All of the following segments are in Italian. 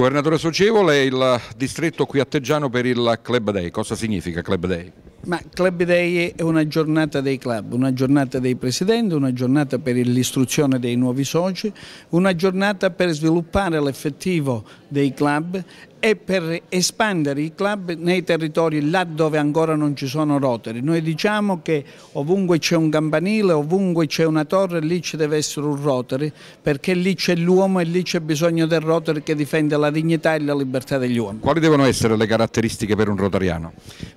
Governatore Socievole, il distretto qui a Teggiano per il Club Day. Cosa significa Club Day? Ma Club Day è una giornata dei club, una giornata dei presidenti, una giornata per l'istruzione dei nuovi soci, una giornata per sviluppare l'effettivo dei club e per espandere i club nei territori là dove ancora non ci sono roteri. Noi diciamo che ovunque c'è un campanile, ovunque c'è una torre, lì ci deve essere un rotary perché lì c'è l'uomo e lì c'è bisogno del rotary che difende la dignità e la libertà degli uomini. Quali devono essere le caratteristiche per un rotariano?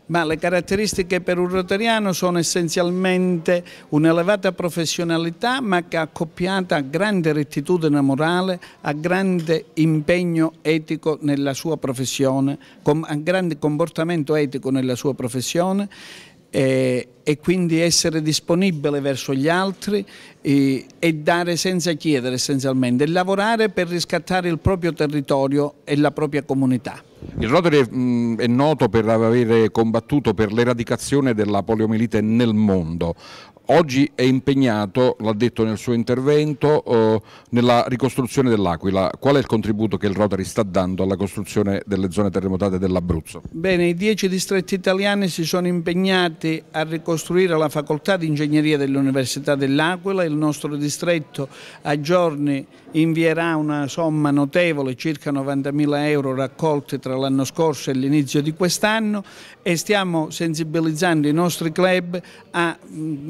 Ma le caratteristiche per un rotariano sono essenzialmente un'elevata professionalità ma che è accoppiata a grande rettitudine morale, a grande impegno etico nella sua sua professione, con un grande comportamento etico nella sua professione e, eh, e quindi essere disponibile verso gli altri e, eh, e dare senza chiedere essenzialmente, e lavorare per riscattare il proprio territorio e la propria comunità. Il Rotary è mm, noto per aver combattuto per l'eradicazione della poliomielite nel mondo oggi è impegnato, l'ha detto nel suo intervento, eh, nella ricostruzione dell'Aquila. Qual è il contributo che il Rotary sta dando alla costruzione delle zone terremotate dell'Abruzzo? Bene, i dieci distretti italiani si sono impegnati a ricostruire la facoltà di ingegneria dell'Università dell'Aquila, il nostro distretto a giorni invierà una somma notevole, circa 90.000 euro raccolti tra l'anno scorso e l'inizio di quest'anno e stiamo sensibilizzando i nostri club a,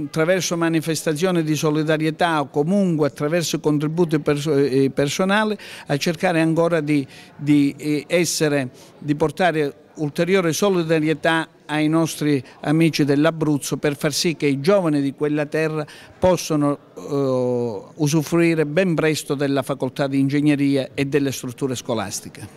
attraverso attraverso manifestazioni di solidarietà o comunque attraverso contributi eh, eh, personali a cercare ancora di, di, eh, essere, di portare ulteriore solidarietà ai nostri amici dell'Abruzzo per far sì che i giovani di quella terra possano eh, usufruire ben presto della facoltà di ingegneria e delle strutture scolastiche.